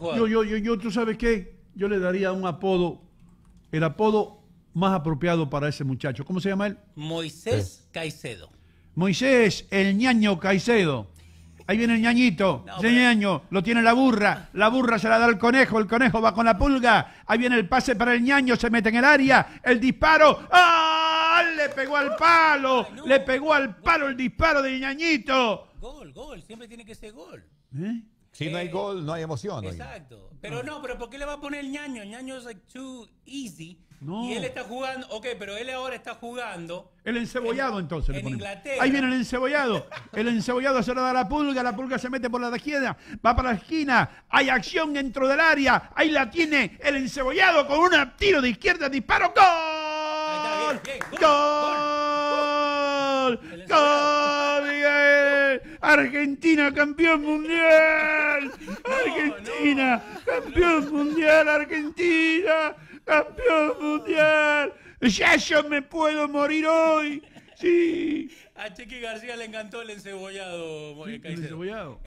Yo, yo, yo, tú sabes qué, yo le daría un apodo, el apodo más apropiado para ese muchacho. ¿Cómo se llama él? Moisés Caicedo. Moisés, el ñaño Caicedo. Ahí viene el ñañito, el ñaño, lo tiene la burra, la burra se la da al conejo, el conejo va con la pulga, ahí viene el pase para el ñaño, se mete en el área, el disparo, ¡ah! Le pegó al palo, le pegó al palo el disparo del ñañito. Gol, gol, siempre tiene que ser gol. ¿Eh? Si no hay eh, gol, no hay emoción. Exacto. Pero ah. no. pero ¿por qué le va a poner el ñaño? El ñaño es like too easy. Y él está jugando, ok, pero él ahora está jugando. El encebollado entonces. Inglaterra. Ahí viene el encebollado. el encebollado se lo da la pulga, la pulga se mete por la izquierda, va para la esquina, hay acción dentro del área, ahí la tiene el encebollado con un tiro de izquierda, disparo, gol. Argentina campeón mundial. Argentina campeón mundial. Argentina campeón mundial. Ya yo me puedo morir hoy. Sí. A Chequi García le encantó el encebollado. Eh, el encebollado.